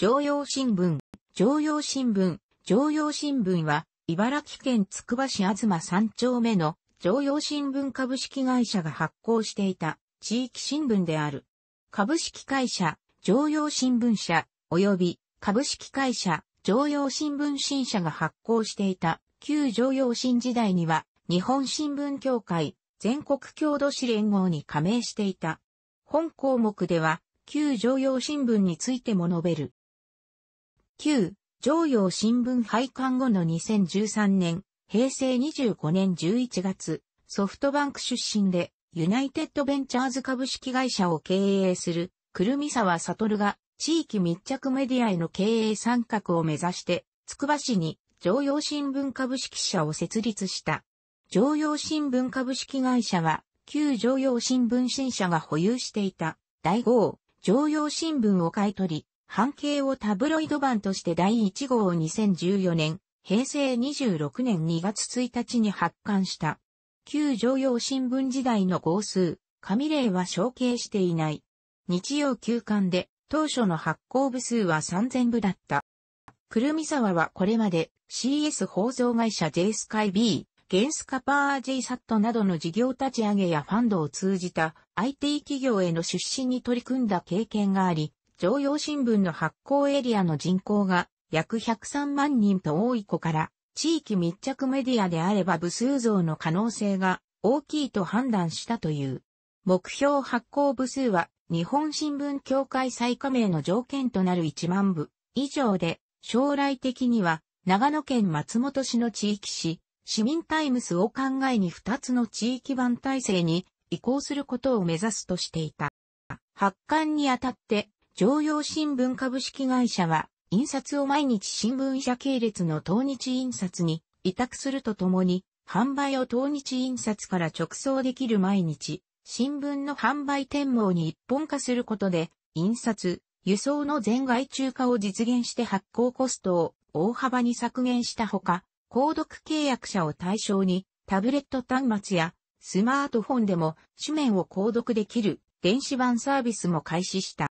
常用新聞、常用新聞、常用新聞は、茨城県つくば市東3丁目の常用新聞株式会社が発行していた地域新聞である。株式会社、常用新聞社、及び株式会社、常用新聞新社が発行していた旧常用新時代には日本新聞協会、全国郷土史連合に加盟していた。本項目では旧常用新聞についても述べる。旧、常用新聞廃刊後の2013年、平成25年11月、ソフトバンク出身で、ユナイテッドベンチャーズ株式会社を経営する、久留沢悟が、地域密着メディアへの経営参画を目指して、つくば市に、常用新聞株式社を設立した。常用新聞株式会社は、旧常用新聞新社が保有していた、第5、常用新聞を買い取り、半径をタブロイド版として第1号を2014年、平成26年2月1日に発刊した。旧常用新聞時代の号数、紙例は承継していない。日曜休刊で、当初の発行部数は3000部だった。くるみ沢はこれまで CS 放送会社 J スカイ B、ゲンスカパー J サットなどの事業立ち上げやファンドを通じた IT 企業への出資に取り組んだ経験があり、常用新聞の発行エリアの人口が約103万人と多い子から、地域密着メディアであれば部数増の可能性が大きいと判断したという。目標発行部数は日本新聞協会再加盟の条件となる1万部以上で、将来的には長野県松本市の地域市、市民タイムスを考えに2つの地域版体制に移行することを目指すとしていた。発刊にあたって常用新聞株式会社は、印刷を毎日新聞社系列の当日印刷に委託するとともに、販売を当日印刷から直送できる毎日、新聞の販売展望に一本化することで、印刷、輸送の全外中化を実現して発行コストを大幅に削減したほか、購読契約者を対象に、タブレット端末やスマートフォンでも紙面を購読できる電子版サービスも開始した。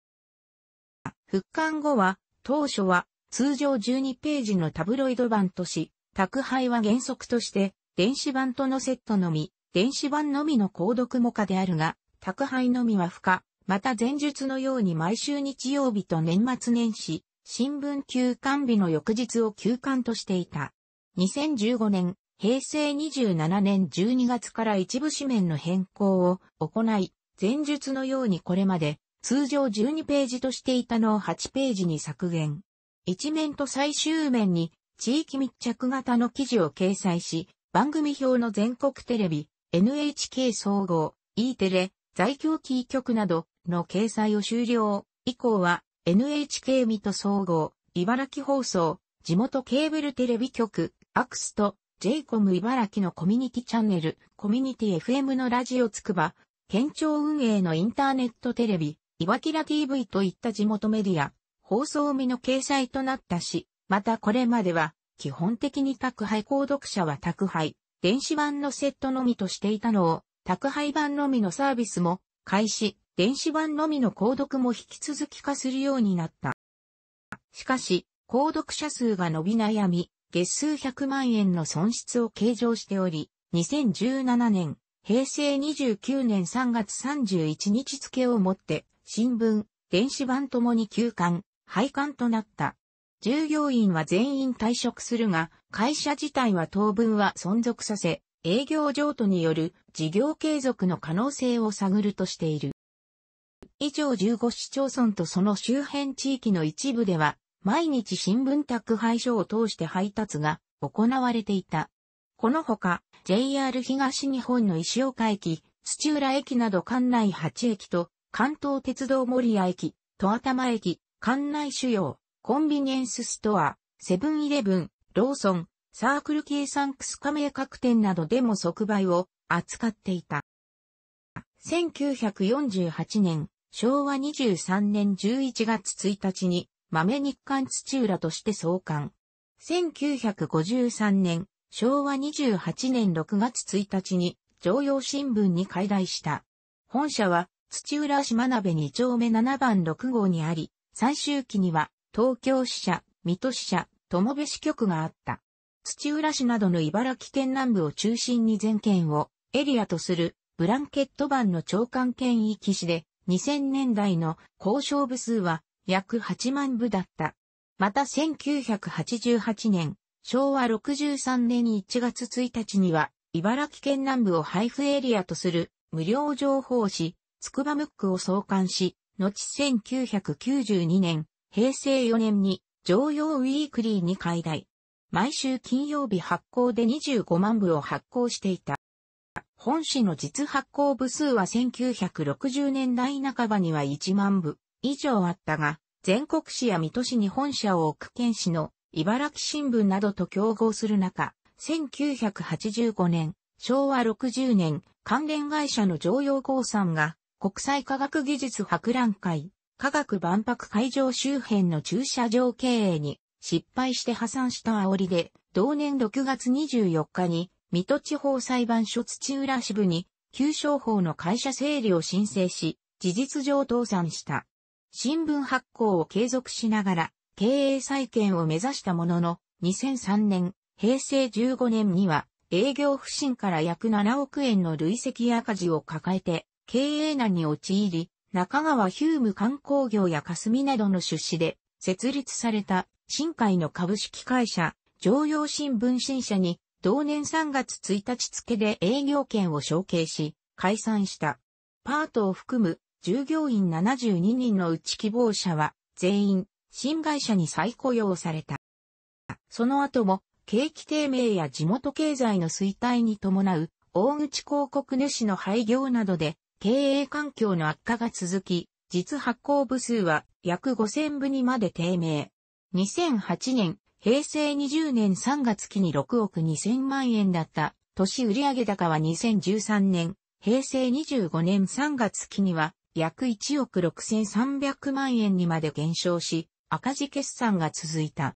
復刊後は、当初は通常12ページのタブロイド版とし、宅配は原則として電子版とのセットのみ、電子版のみの購読も可であるが、宅配のみは不可。また前述のように毎週日曜日と年末年始、新聞休刊日の翌日を休刊としていた。2015年、平成27年12月から一部紙面の変更を行い、前述のようにこれまで通常12ページとしていたのを8ページに削減。一面と最終面に地域密着型の記事を掲載し、番組表の全国テレビ、NHK 総合、E テレ、在京キー局などの掲載を終了。以降は NHK 水戸総合、茨城放送、地元ケーブルテレビ局、アクスと j コム茨城のコミュニティチャンネル、コミュニティ FM のラジオつくば、県庁運営のインターネットテレビ、いわきら TV といった地元メディア、放送見の掲載となったし、またこれまでは、基本的に宅配購読者は宅配、電子版のセットのみとしていたのを、宅配版のみのサービスも開始、電子版のみの購読も引き続き化するようになった。しかし、購読者数が伸び悩み、月数100万円の損失を計上しており、2017年、平成29年3月31日付をもって、新聞、電子版ともに休刊、廃刊となった。従業員は全員退職するが、会社自体は当分は存続させ、営業譲渡による事業継続の可能性を探るとしている。以上15市町村とその周辺地域の一部では、毎日新聞宅配所を通して配達が行われていた。このほか、JR 東日本の石岡駅、土浦駅など管内8駅と、関東鉄道守谷駅、戸頭駅、館内主要、コンビニエンスストア、セブンイレブン、ローソン、サークル系サンクス加盟各店などでも即売を扱っていた。1948年、昭和23年11月1日に、豆日刊土浦として創刊。1953年、昭和28年6月1日に、常用新聞に開題した。本社は、土浦市真鍋2丁目7番6号にあり、最終期には東京支社、水戸支社、友部支局があった。土浦市などの茨城県南部を中心に全県をエリアとするブランケット版の長官県域市で2000年代の交渉部数は約8万部だった。また1988年、昭和63年1月1日には茨城県南部を配布エリアとする無料情報誌つくばムックを創刊し、後1992年、平成4年に、常用ウィークリーに開題。毎週金曜日発行で25万部を発行していた。本誌の実発行部数は1960年代半ばには1万部以上あったが、全国市や水戸市に本社を置く県市の茨城新聞などと競合する中、1985年、昭和60年、関連会社の常用興算が国際科学技術博覧会、科学万博会場周辺の駐車場経営に失敗して破産した煽りで、同年6月24日に、水戸地方裁判所土浦支部に、旧商法の会社整理を申請し、事実上倒産した。新聞発行を継続しながら、経営再建を目指したものの、2003年、平成15年には、営業不振から約7億円の累積赤字を抱えて、経営難に陥り、中川ヒューム観光業や霞などの出資で設立された新海の株式会社、常用新聞新社に同年3月1日付で営業権を承継し、解散した。パートを含む従業員72人のうち希望者は全員新会社に再雇用された。その後も景気低迷や地元経済の衰退に伴う大口広告主の廃業などで経営環境の悪化が続き、実発行部数は約5000部にまで低迷。2008年、平成20年3月期に6億2000万円だった年売上高は2013年、平成25年3月期には約1億6300万円にまで減少し、赤字決算が続いた。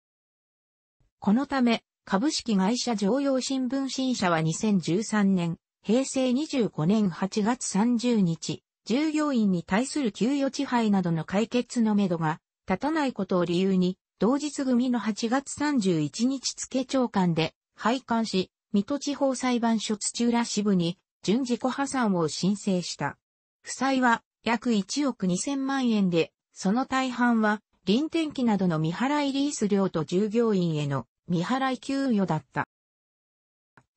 このため、株式会社常用新聞新社は2013年、平成25年8月30日、従業員に対する給与支配などの解決のめどが立たないことを理由に、同日組の8月31日付長官で廃刊し、水戸地方裁判所土浦支部に準自己破産を申請した。負債は約1億2000万円で、その大半は臨転機などの未払いリース料と従業員への未払い給与だった。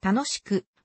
楽しく